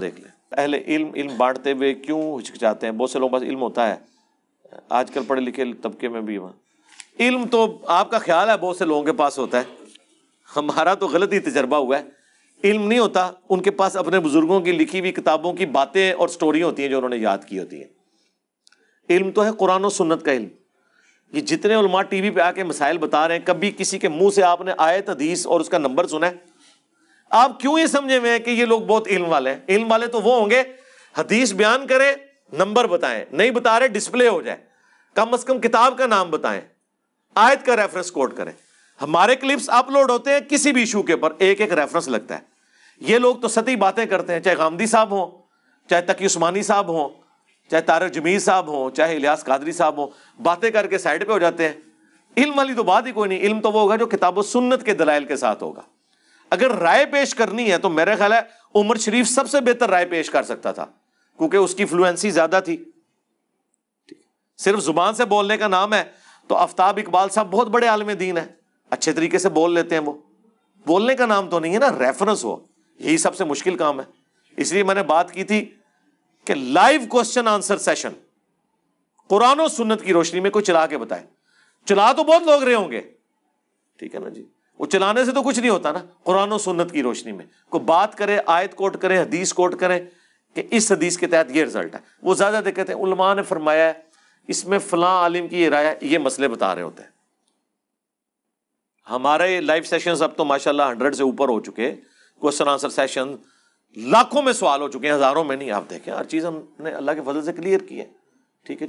देख लें पहले इल्म इल्म बांटते हुए क्यों हिचकिचाते हैं बहुत से लोगों के पास इल्म होता है आजकल पढ़े लिखे तबके में भी वहाँ इल्म तो आपका ख्याल है बहुत से लोगों के पास होता है हमारा तो गलत ही तजर्बा हुआ है इल्म नहीं होता उनके पास अपने बुजुर्गों की लिखी हुई किताबों की बातें और स्टोरी होती हैं जो उन्होंने याद की होती हैं इल्म तो है कुरान और सुन्नत का इल्म ये जितने उलमा टीवी पे आके मसाइल बता रहे हैं कभी किसी के मुंह से आपने आयत हदीस और उसका नंबर सुना है आप क्यों ये समझे हुए हैं कि ये लोग बहुत इल्म वाले हैं इल्म वाले तो वो होंगे हदीस बयान करें नंबर बताएं नहीं बता रहे डिस्प्ले हो जाए कम अज कम किताब का नाम बताएं आयत का रेफरेंस कोड करें हमारे क्लिप्स अपलोड होते हैं किसी भी इशू के ऊपर एक एक रेफरेंस लगता है ये लोग तो सती बातें करते हैं चाहे गांधी साहब हों चाहे तकी उस्मानी साहब हों चाहे तारक जमीर साहब हों चाहे इलियास कादरी साहब हों बातें करके साइड पे हो जाते हैं इल्म वाली तो बात ही कोई नहीं इल्म तो वो होगा जो किताब सुन्नत के दलाइल के साथ होगा अगर राय पेश करनी है तो मेरा ख्याल है उमर शरीफ सबसे बेहतर राय पेश कर सकता था क्योंकि उसकी फ्लुएंसी ज्यादा थी सिर्फ जुबान से बोलने का नाम है तो आफ्ताब इकबाल साहब बहुत बड़े आलम दीन है अच्छे तरीके से बोल लेते हैं वो बोलने का नाम तो नहीं है ना रेफरेंस हो यही सबसे मुश्किल काम है इसलिए मैंने बात की थी कि live question answer session Quran और सुन्नत की रोशनी में कोई चला के बताए चला तो बहुत लोग रहे होंगे ठीक है ना जी वो चलाने से तो कुछ नहीं होता ना कुरान और सुन्नत की रोशनी में को बात करे आयत कोट करे हदीस कोट करे कि इस हदीस के तहत ये रिजल्ट है वो ज़्यादा दिक्कत है उलमा ने फरमाया इसमें फलां आलिम की ये राय ये मसले बता रहे होते हैं हमारे लाइव सेशंस अब तो माशाल्लाह हंड्रेड से ऊपर हो चुके क्वेश्चन आंसर सेशन लाखों में सवाल हो चुके हैं हज़ारों में नहीं आप देखें हर चीज़ हमने अल्लाह के फजल से क्लियर की है ठीक है